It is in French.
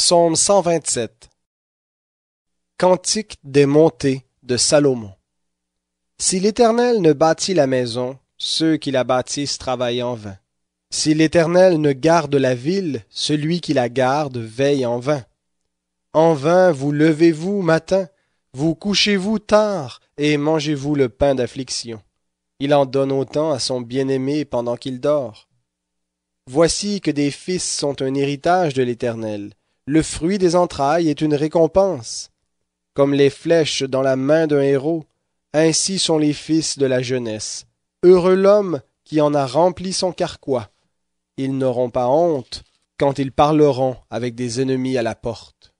Psaume 127 Cantique des montées de Salomon Si l'Éternel ne bâtit la maison, ceux qui la bâtissent travaillent en vain. Si l'Éternel ne garde la ville, celui qui la garde veille en vain. En vain vous levez-vous matin, vous couchez-vous tard, et mangez-vous le pain d'affliction. Il en donne autant à son bien-aimé pendant qu'il dort. Voici que des fils sont un héritage de l'Éternel, le fruit des entrailles est une récompense. Comme les flèches dans la main d'un héros, ainsi sont les fils de la jeunesse. Heureux l'homme qui en a rempli son carquois. Ils n'auront pas honte quand ils parleront avec des ennemis à la porte.